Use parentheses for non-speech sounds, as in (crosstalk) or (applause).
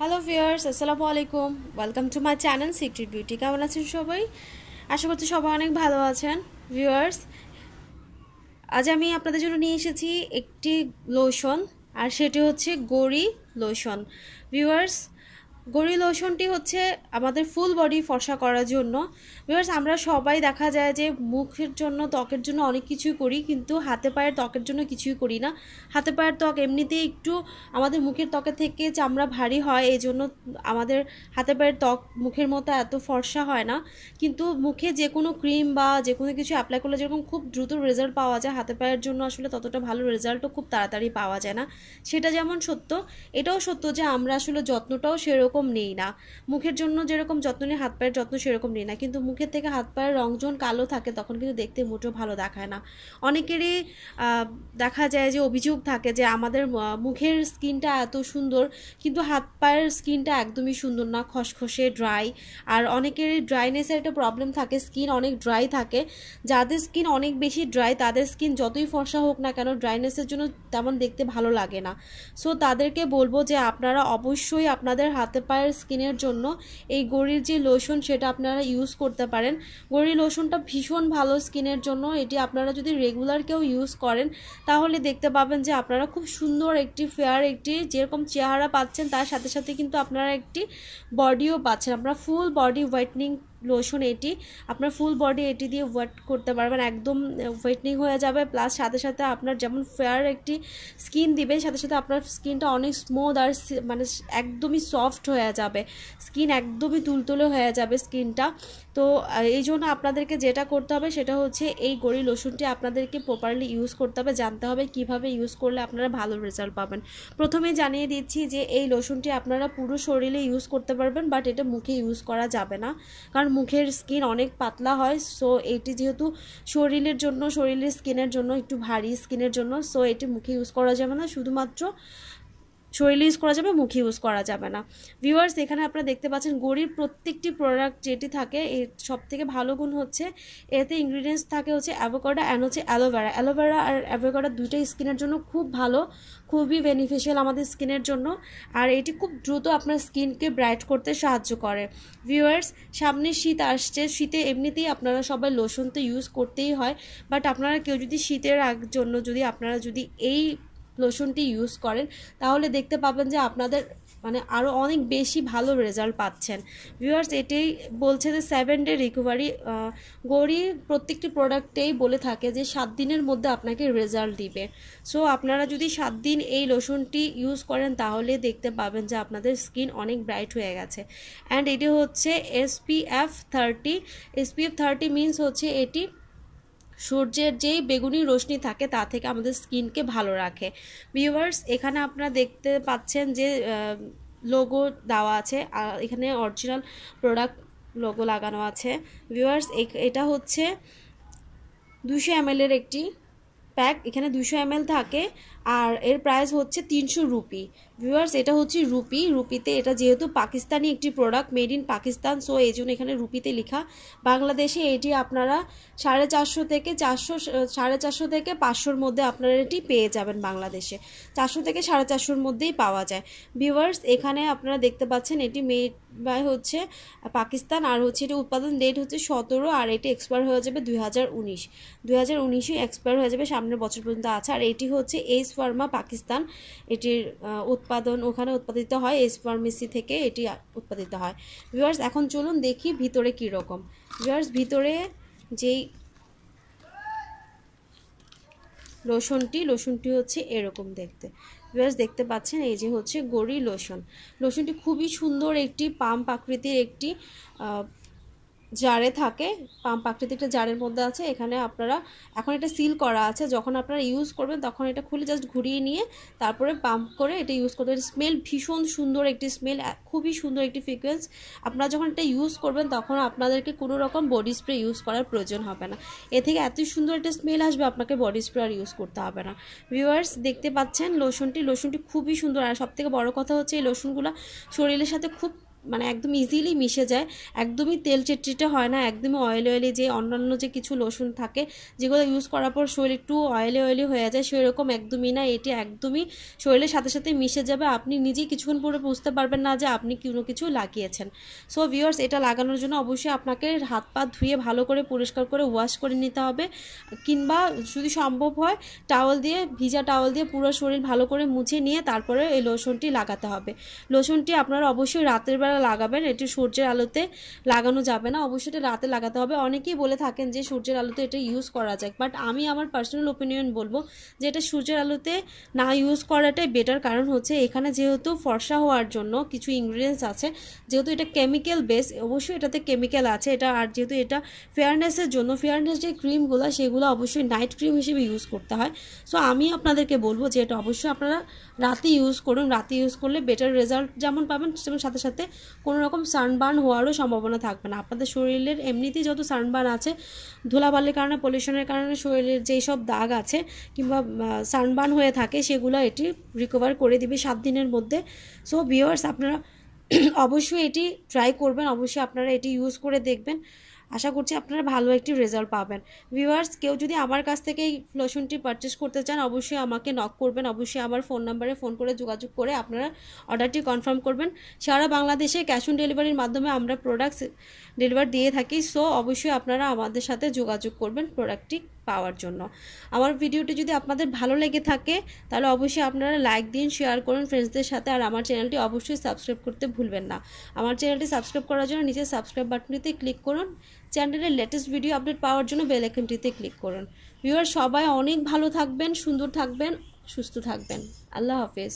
hello viewers আসসালামু আলাইকুম welcome to my channel secret beauty কেমন আছেন সবাই আশা করছি সবাই অনেক ভালো আছেন ভিউয়ার্স আজ আমি আপনাদের জন্য নিয়ে এসেছি একটি লোশন আর সেটি হচ্ছে গড়ি লোশন ভিউয়ার্স গরি লোশনটি হচ্ছে আমাদের ফুল বডি ফর্সা করার জন্য বিকজ আমরা সবাই দেখা যায় যে মুখের জন্য ত্বকের জন্য অনেক কিছুই করি কিন্তু হাতে পায়ের ত্বকের জন্য কিছুই করি না হাতে পায়ের ত্বক এমনিতেই একটু আমাদের মুখের ত্বকের থেকে চামড়া ভারী হয় এই জন্য আমাদের হাতে পায়ের ত্বক মুখের মতো এত ফর্সা হয় না কিন্তু মুখে যে কোনো ক্রিম বা যে কোনো কিছু অ্যাপ্লাই করলে যেরকম খুব দ্রুত রেজাল্ট পাওয়া যায় হাতে পায়ের জন্য আসলে ততটা ভালো রেজাল্টও খুব তাড়াতাড়ি পাওয়া যায় না সেটা যেমন সত্য এটাও সত্য যে আমরা আসলে যত্নটাও সেরকম সেরকম নেই না মুখের জন্য যেরকম যত্ন নিই হাত পায়ের যত্ন সেরকম নেই না কিন্তু মুখের থেকে হাত পায়ের রংজন কালো থাকে তখন কিন্তু দেখতে মোটেও ভালো দেখায় না অনেকেরই দেখা যায় যে অভিযোগ থাকে যে আমাদের মুখের স্কিনটা এত সুন্দর কিন্তু হাত পায়ের স্কিনটা একদমই সুন্দর না খসখসে ড্রাই আর অনেকের ড্রাইনেসের একটা প্রবলেম থাকে স্কিন অনেক ড্রাই থাকে যাদের স্কিন অনেক বেশি ড্রাই তাদের স্কিন যতই ফর্সা হোক না কেন ড্রাইনেসের জন্য তেমন দেখতে ভালো লাগে না সো তাদেরকে বলবো যে আপনারা অবশ্যই আপনাদের হাতে পায়ের স্কিনের জন্য এই গড়ির যে লোশন সেটা আপনারা ইউজ করতে পারেন গড়ির লোশনটা ভীষণ ভালো স্কিনের জন্য এটি আপনারা যদি রেগুলার কেউ ইউজ করেন তাহলে দেখতে পাবেন যে আপনারা খুব সুন্দর একটি ফেয়ার একটি যেরকম চেহারা পাচ্ছেন তার সাথে সাথে কিন্তু আপনারা একটি বডিও পাচ্ছেন আপনারা ফুল বডি হোয়াইটনিং লোশন এটি আপনার ফুল বডি এটি দিয়ে ওয়াট করতে পারবেন একদম ওয়েটনিং হয়ে যাবে প্লাস সাথে সাথে আপনার যেমন ফেয়ার একটি স্কিন দিবেন সাথে সাথে আপনার স্কিনটা অনেক স্মুথ আর মানে একদমই সফট হয়ে যাবে স্কিন একদমই তুলতুলে হয়ে যাবে স্কিনটা তো এই জন্য আপনাদেরকে যেটা করতে হবে সেটা হচ্ছে এই গড়ি লসুনটি আপনাদেরকে প্রপারলি ইউজ করতে হবে জানতে হবে কিভাবে ইউজ করলে আপনারা ভালো রেজাল্ট পাবেন প্রথমে জানিয়ে দিচ্ছি যে এই লসুনটি আপনারা পুরো শরীরে ইউজ করতে পারবেন বাট এটা মুখে ইউজ করা যাবে না কারণ মুখের স্কিন অনেক পাতলা হয় সো এটি যেহেতু শরীরের জন্য শরীরের স্কিনের জন্য একটু ভারী স্কিনের জন্য সো এটি মুখে ইউজ করা যাবে না শুধুমাত্র শরীরে ইউজ করা যাবে মুখে ইউজ করা যাবে না ভিউয়ার্স এখানে আপনারা দেখতে পাচ্ছেন গড়ির প্রত্যেকটি প্রোডাক্ট যেটি থাকে এর সব থেকে ভালো গুণ হচ্ছে এতে ইনগ্রিডিয়েন্টস থাকে হচ্ছে অ্যাভোকাডা অ্যান্ড হচ্ছে অ্যালোভেরা অ্যালোভেরা আর অ্যাভোকাডা দুইটাই স্কিনের জন্য খুব ভালো খুবই বেনিফিশিয়াল আমাদের স্কিনের জন্য আর এটি খুব দ্রুত আপনার স্কিনকে ব্রাইট করতে সাহায্য করে ভিউয়ার্স সামনে শীত আসছে শীতে এমনিতেই আপনারা সবাই লোশন তো ইউজ করতেই হয় বাট আপনারা কেউ যদি শীতের জন্য যদি আপনারা যদি এই লোশনটি ইউজ করেন তাহলে দেখতে পাবেন যে আপনাদের মানে আরও অনেক বেশি ভালো রেজাল্ট পাচ্ছেন ভিউয়ার্স এটাই বলছে যে সেভেন ডে রিকভারি গড়ি প্রত্যেকটি প্রোডাক্টেই বলে থাকে যে সাত দিনের মধ্যে আপনাকে রেজাল্ট দিবে সো আপনারা যদি সাত দিন এই লোশনটি ইউজ করেন তাহলে দেখতে পাবেন যে আপনাদের স্কিন অনেক ব্রাইট হয়ে গেছে অ্যান্ড এটি হচ্ছে SPF thirty SPF thirty means হচ্ছে এটি সূর্যের যেই বেগুনি রশ্মি থাকে তা থেকে আমাদের স্কিনকে ভালো রাখে ভিউয়ার্স এখানে আপনারা দেখতে পাচ্ছেন যে লোগো দেওয়া আছে এখানে অরিজিনাল প্রোডাক্ট লোগো লাগানো আছে ভিউয়ার্স এটা হচ্ছে দুশো এম একটি প্যাক এখানে দুশো এম থাকে আর এর প্রাইস হচ্ছে তিনশো রুপি ভিউয়ার্স এটা হচ্ছে রুপি রুপিতে এটা যেহেতু পাকিস্তানি একটি product made in Pakistan so এই জন্য এখানে রুপিতে লেখা বাংলাদেশে এটি আপনারা সাড়ে চারশো থেকে চারশো সাড়ে চারশো থেকে পাঁচশোর মধ্যে আপনারা এটি পেয়ে যাবেন বাংলাদেশে চারশো থেকে সাড়ে চারশোর মধ্যেই পাওয়া যায় ভিউয়ার্স এখানে আপনারা দেখতে পাচ্ছেন এটি মেড বাই হচ্ছে পাকিস্তান আর হচ্ছে এটি উৎপাদন ডেট হচ্ছে সতেরো আর এটি এক্সপায়ার হয়ে যাবে দুই হাজার উনিশ দুই হাজার উনিশে এক্সপায়ার হয়ে যাবে সামনের বছর পর্যন্ত আছে আর এটি হচ্ছে এইচ ফার্মা পাকিস্তান এটির উৎপাদন ওখানে উৎপাদিত হয় এস ফার্মেসি থেকে এটি উৎপাদিত হয় ভিওয়ার্স এখন চলুন দেখি ভিতরে কীরকম ভিওয়ার্স ভিতরে যেই লোশনটি লোশনটি হচ্ছে এরকম দেখতে ভিওয়ার্স দেখতে পাচ্ছেন এই যে হচ্ছে গড়ি লোশন লোশনটি খুবই সুন্দর একটি পাম্প আকৃতির একটি জারে থাকে পাম্প আকৃতিটা জারের মধ্যে আছে এখানে আপনারা এখন এটা সিল করা আছে যখন আপনারা ইউজ করবেন তখন এটা খুলে জাস্ট ঘুরিয়ে নিয়ে তারপরে পাম্প করে এটা ইউজ করতে স্মেল ভীষণ সুন্দর একটি স্মেল খুবই সুন্দর একটি ফ্রিকোয়েন্স আপনারা যখন এটা ইউজ করবেন তখন আপনাদেরকে কোনো রকম বডি স্প্রে ইউজ করার প্রয়োজন হবে না এ থেকে এত সুন্দর একটা স্মেল আসবে আপনাকে বডি স্প্রে আর ইউজ করতে হবে না ভিউয়ার্স দেখতে পাচ্ছেন লোশনটি লোশনটি খুবই সুন্দর আর সবথেকে বড় কথা হচ্ছে এই লোশনগুলো শরীরের সাথে খুব মানে একদম ইজিলি মিশে যায় একদমই তেল চেটচিটে হয় না একদমই অয়েলি অয়েলি যে অন্যান্য যে কিছু লসুন থাকে যেগুলো ইউজ করার পর শরীর একটু অয়েলি অয়েলি হয়ে যায় সেরকম একদমই না এটি একদমই শরীরের সাথে সাথে মিশে যাবে আপনি নিজেই কিছুক্ষণ পরে বুঝতে পারবেন না যে আপনি কোনো কিছু লাগিয়েছেন সো ভিওর্স এটা লাগানোর জন্য অবশ্যই আপনাকে হাত পা ধুয়ে ভালো করে পরিষ্কার করে ওয়াশ করে নিতে হবে কিংবা যদি সম্ভব হয় টাওয়াল দিয়ে ভিজা টাওয়াল দিয়ে পুরো শরীর ভালো করে মুছে নিয়ে তারপরে এই লোশনটি লাগাতে হবে লোশনটি আপনারা অবশ্যই রাতের বেলা আপনারা লাগাবেন এটি সূর্যের আলোতে লাগানো যাবে না অবশ্যই এটা রাতে লাগাতে হবে অনেকেই বলে থাকেন যে সূর্যের আলোতে এটা ইউজ করা যায় বাট আমি আমার পার্সোনাল ওপিনিয়ন বলবো যে এটা সূর্যের আলোতে না ইউজ করাটাই বেটার কারণ হচ্ছে এখানে যেহেতু ফর্সা হওয়ার জন্য কিছু ইনগ্রিডিয়েন্টস আছে যেহেতু এটা কেমিক্যাল বেস অবশ্যই এটাতে কেমিক্যাল আছে এটা আর যেহেতু এটা ফেয়ারনেসের জন্য ফেয়ারনেস যে ক্রিমগুলো সেগুলো অবশ্যই নাইট ক্রিম হিসেবে ইউজ করতে হয় সো আমি আপনাদেরকে বলবো যে এটা অবশ্যই আপনারা রাতে ইউজ করুন রাতে ইউজ করলে বেটার রেজাল্ট যেমন পাবেন সাথে সাথে কোনো রকম সানবার্ন হওয়ারও সম্ভাবনা থাকবে না আপনাদের শরীরের এমনিতেই যত সানবার্ন আছে ধুলাবালির কারণে পলিউশনের কারণে শরীরের যেই সব দাগ আছে কিংবা সানবার্ন হয়ে থাকে সেগুলো এটি রিকভার করে দিবে সাত দিনের মধ্যে সো ভিওয়ার্স আপনারা (clears throat) অবশ্যই এটি ট্রাই করবেন অবশ্যই আপনারা এটি ইউজ করে দেখবেন আশা করছি আপনারা ভালো একটি রেজাল্ট পাবেন ভিউয়ার্স কেউ যদি আমার কাছ থেকে এই লোশনটি পারচেস করতে চান অবশ্যই আমাকে নক করবেন অবশ্যই আমার ফোন নাম্বারে ফোন করে যোগাযোগ করে আপনারা অর্ডারটি কনফার্ম করবেন সারা বাংলাদেশে ক্যাশ অন ডেলিভারির মাধ্যমে আমরা প্রোডাক্টস ডেলিভার দিয়ে থাকি সো অবশ্যই আপনারা আমাদের সাথে যোগাযোগ করবেন প্রোডাক্টটি পাওয়ার জন্য আমার ভিডিওটি যদি আপনাদের ভালো লেগে থাকে তাহলে অবশ্যই আপনারা লাইক দিন শেয়ার করুন ফ্রেন্ডসদের সাথে আর আমার চ্যানেলটি অবশ্যই সাবস্ক্রাইব করতে ভুলবেন না আমার চ্যানেলটি সাবস্ক্রাইব করার জন্য নিচে সাবস্ক্রাইব বাটনটিতে ক্লিক করুন চ্যানেলের লেটেস্ট ভিডিও আপডেট পাওয়ার জন্য বেল আইকনটিতে ক্লিক করুন ভিউয়ার সবাই অনেক ভালো থাকবেন সুন্দর থাকবেন সুস্থ থাকবেন আল্লাহ হাফেজ